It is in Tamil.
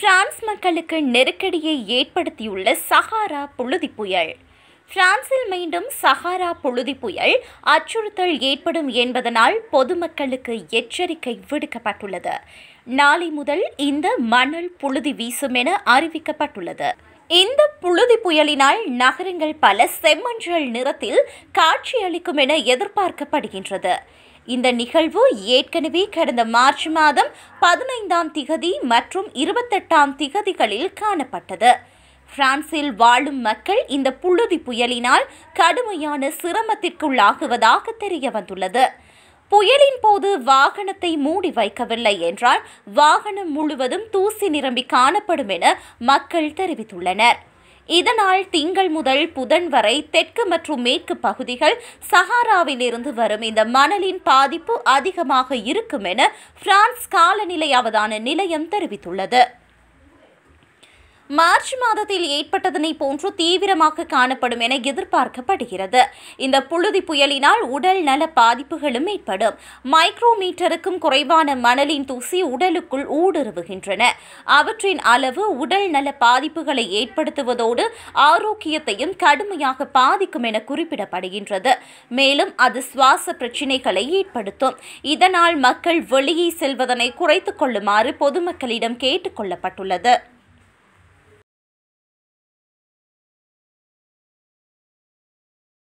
பிரான்ஸ் மக்களுக்கு நெருக்கடியை ஏற்படுத்தியுள்ள சஹாரா புழுதி புயல் பிரான்சில் மீண்டும் சஹாரா புழுதி புயல் அச்சுறுத்தல் ஏற்படும் என்பதனால் பொதுமக்களுக்கு எச்சரிக்கை விடுக்கப்பட்டுள்ளது நாளை முதல் இந்த மணல் புழுதி வீசும் என அறிவிக்கப்பட்டுள்ளது இந்த புழுதி புயலினால் நகரங்கள் பல செம்மஞ்சள் நிறத்தில் காட்சியளிக்கும் என எதிர்பார்க்கப்படுகின்றது இந்த நிகழ்வு ஏற்கனவே கடந்த மார்ச் மாதம் பதினைந்தாம் திகதி மற்றும் இருபத்தெட்டாம் திகதிகளில் காணப்பட்டது பிரான்சில் வாழும் மக்கள் இந்த புழுதி புயலினால் கடுமையான சிரமத்திற்குள்ளாகுவதாக தெரிய வந்துள்ளது புயலின் போது வாகனத்தை மூடி வைக்கவில்லை என்றால் வாகனம் முழுவதும் தூசி நிரம்பி காணப்படும் என மக்கள் தெரிவித்துள்ளனர் இதனால் திங்கள் முதல் புதன் வரை தெற்கு மற்றும் மேற்கு பகுதிகள் சஹாராவிலிருந்து வரும் இந்த மணலின் பாதிப்பு அதிகமாக இருக்கும் என பிரான்ஸ் காலநிலை அவதான நிலையம் தெரிவித்துள்ளது மார்ச் மாதத்தில் ஏற்பட்டதனை போன்று தீவிரமாக காணப்படும் என எதிர்பார்க்கப்படுகிறது இந்த புழுதி புயலினால் உடல் நல பாதிப்புகளும் ஏற்படும் மைக்ரோமீட்டருக்கும் குறைவான மணலின் தூசி உடலுக்குள் ஊடுருவுகின்றன அவற்றின் அளவு உடல் நல பாதிப்புகளை ஏற்படுத்துவதோடு ஆரோக்கியத்தையும் கடுமையாக பாதிக்கும் என குறிப்பிடப்படுகின்றது மேலும் அது சுவாச பிரச்சினைகளை ஏற்படுத்தும் இதனால் மக்கள் வெளியே செல்வதனை குறைத்துக் கொள்ளுமாறு பொதுமக்களிடம் கேட்டுக் கொள்ளப்பட்டுள்ளது